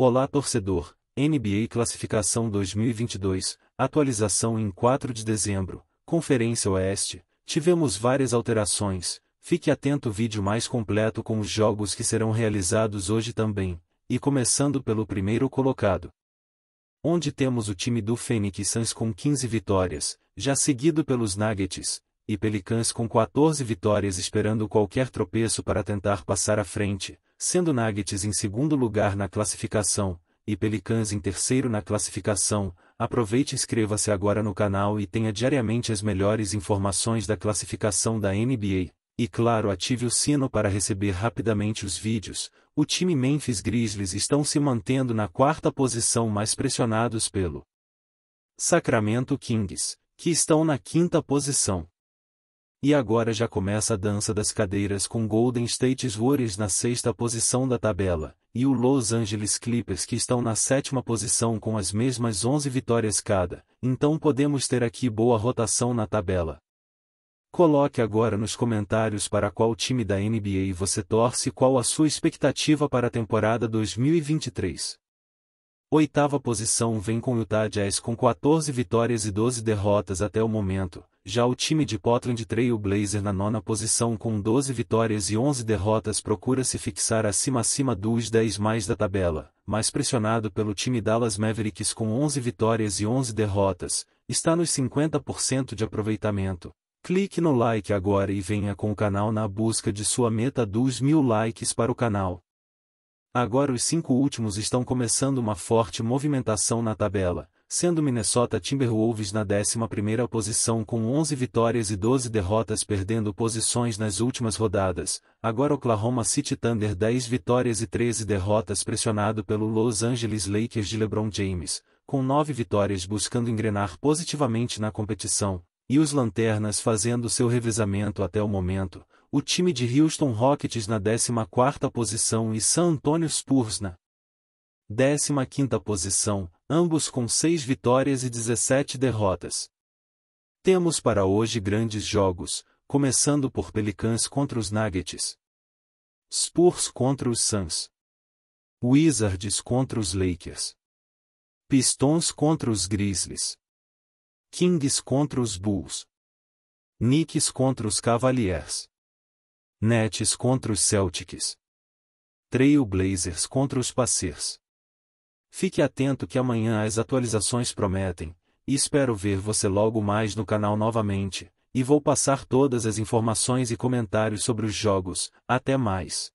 Olá torcedor, NBA Classificação 2022, atualização em 4 de dezembro, Conferência Oeste, tivemos várias alterações, fique atento vídeo mais completo com os jogos que serão realizados hoje também, e começando pelo primeiro colocado. Onde temos o time do Phoenix Suns com 15 vitórias, já seguido pelos Nuggets, e Pelicans com 14 vitórias esperando qualquer tropeço para tentar passar à frente, sendo Nuggets em segundo lugar na classificação, e Pelicans em terceiro na classificação. Aproveite e inscreva-se agora no canal e tenha diariamente as melhores informações da classificação da NBA. E claro, ative o sino para receber rapidamente os vídeos. O time Memphis Grizzlies estão se mantendo na quarta posição, mais pressionados pelo Sacramento Kings, que estão na quinta posição. E agora já começa a dança das cadeiras com Golden State Warriors na sexta posição da tabela, e o Los Angeles Clippers que estão na sétima posição com as mesmas 11 vitórias cada, então podemos ter aqui boa rotação na tabela. Coloque agora nos comentários para qual time da NBA você torce e qual a sua expectativa para a temporada 2023. Oitava posição vem com Utah Jazz com 14 vitórias e 12 derrotas até o momento, já o time de Portland Trail Blazer na nona posição com 12 vitórias e 11 derrotas procura se fixar acima acima dos 10 mais da tabela, mas pressionado pelo time Dallas Mavericks com 11 vitórias e 11 derrotas, está nos 50% de aproveitamento. Clique no like agora e venha com o canal na busca de sua meta dos mil likes para o canal. Agora os cinco últimos estão começando uma forte movimentação na tabela, sendo Minnesota Timberwolves na 11ª posição com 11 vitórias e 12 derrotas perdendo posições nas últimas rodadas, agora Oklahoma City Thunder 10 vitórias e 13 derrotas pressionado pelo Los Angeles Lakers de LeBron James, com 9 vitórias buscando engrenar positivamente na competição, e os Lanternas fazendo seu revezamento até o momento, o time de Houston Rockets na 14ª posição e San Antonio Spurs na 15ª posição, ambos com 6 vitórias e 17 derrotas. Temos para hoje grandes jogos, começando por Pelicans contra os Nuggets. Spurs contra os Suns. Wizards contra os Lakers. Pistons contra os Grizzlies. Kings contra os Bulls. Knicks contra os Cavaliers. Nets contra os Celtics. Trail Blazers contra os Pacers. Fique atento que amanhã as atualizações prometem, e espero ver você logo mais no canal novamente, e vou passar todas as informações e comentários sobre os jogos, até mais.